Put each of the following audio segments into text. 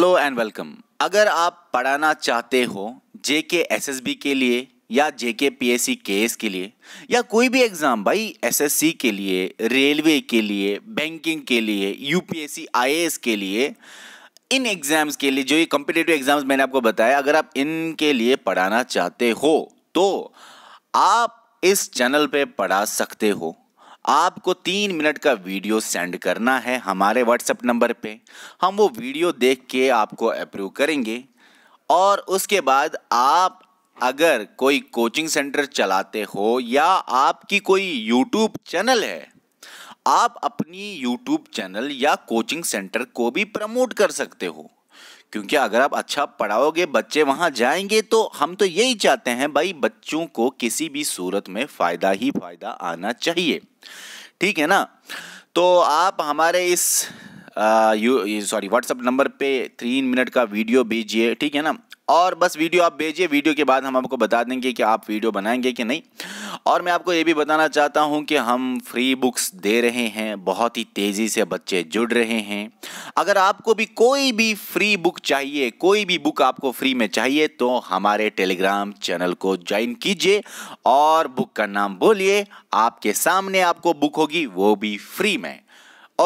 hello and welcome अगर आप पढ़ाना चाहते हो जे के एस एस बी के लिए या जे के पी एस सी के एस के लिए या कोई भी एग्ज़ाम भाई एस एस सी के लिए रेलवे के लिए बैंकिंग के लिए U P S C I A S के लिए इन एग्ज़ाम्स के लिए जो ये कॉम्पिटेटिव एग्ज़ाम्स मैंने आपको बताया अगर आप इनके लिए पढ़ाना चाहते हो तो आप इस चैनल पे पढ़ा सकते हो आपको तीन मिनट का वीडियो सेंड करना है हमारे व्हाट्सएप नंबर पे हम वो वीडियो देख के आपको अप्रूव करेंगे और उसके बाद आप अगर कोई कोचिंग सेंटर चलाते हो या आपकी कोई यूट्यूब चैनल है आप अपनी यूट्यूब चैनल या कोचिंग सेंटर को भी प्रमोट कर सकते हो क्योंकि अगर आप अच्छा पढ़ाओगे बच्चे वहाँ जाएंगे तो हम तो यही चाहते हैं भाई बच्चों को किसी भी सूरत में फ़ायदा ही फ़ायदा आना चाहिए ठीक है ना तो आप हमारे इस सॉरी व्हाट्सअप नंबर पे थ्री मिनट का वीडियो भेजिए ठीक है ना और बस वीडियो आप भेजिए वीडियो के बाद हम आपको बता देंगे कि आप वीडियो बनाएंगे कि नहीं और मैं आपको ये भी बताना चाहता हूँ कि हम फ्री बुक्स दे रहे हैं बहुत ही तेज़ी से बच्चे जुड़ रहे हैं अगर आपको भी कोई भी फ्री बुक चाहिए कोई भी बुक आपको फ्री में चाहिए तो हमारे टेलीग्राम चैनल को ज्वाइन कीजिए और बुक का नाम बोलिए आपके सामने आपको बुक होगी वो भी फ्री में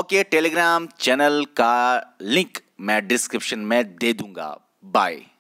ओके टेलीग्राम चैनल का लिंक मैं डिस्क्रिप्शन में दे दूँगा बाय